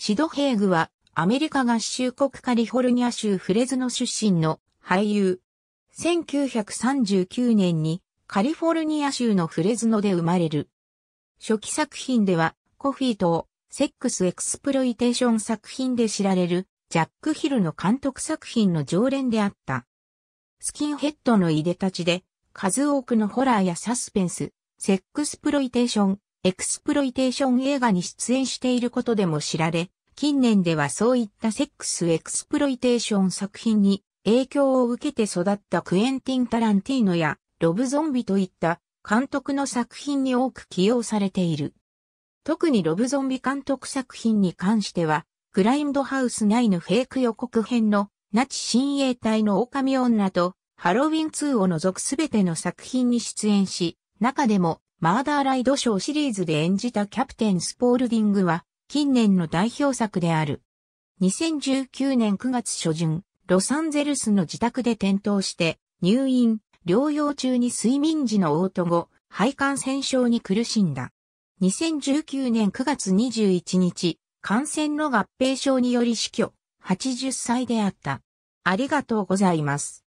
シド・ヘイグは、アメリカ合衆国カリフォルニア州フレズノ出身の俳優。1939年にカリフォルニア州のフレズノで生まれる。初期作品では、コフィーとセックスエクスプロイテーション作品で知られる、ジャック・ヒルの監督作品の常連であった。スキンヘッドのいでたちで、数多くのホラーやサスペンス、セックスプロイテーション、エクスプロイテーション映画に出演していることでも知られ、近年ではそういったセックスエクスプロイテーション作品に影響を受けて育ったクエンティン・タランティーノやロブ・ゾンビといった監督の作品に多く起用されている。特にロブ・ゾンビ監督作品に関しては、クラインドハウス内のフェイク予告編のナチ親衛隊の狼女とハロウィン2を除くすべての作品に出演し、中でもマーダーライドショーシリーズで演じたキャプテンスポールディングは、近年の代表作である。2019年9月初旬、ロサンゼルスの自宅で転倒して、入院、療養中に睡眠時の嘔吐後、肺感染症に苦しんだ。2019年9月21日、感染の合併症により死去、80歳であった。ありがとうございます。